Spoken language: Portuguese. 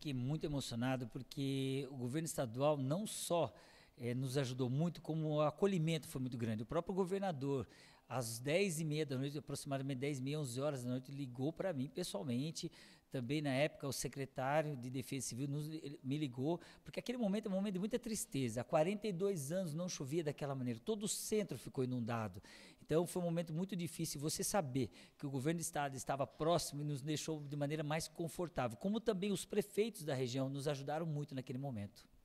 fiquei muito emocionado porque o governo estadual não só é, nos ajudou muito, como o acolhimento foi muito grande. O próprio governador, às 10h30 da noite, aproximadamente 10 h 11 horas da noite, ligou para mim pessoalmente. Também na época, o secretário de Defesa Civil nos, me ligou, porque aquele momento é um momento de muita tristeza. Há 42 anos não chovia daquela maneira, todo o centro ficou inundado. Então foi um momento muito difícil. Você saber que o governo do estado estava próximo e nos deixou de maneira mais confortável, como também os prefeitos da região nos ajudaram muito naquele momento.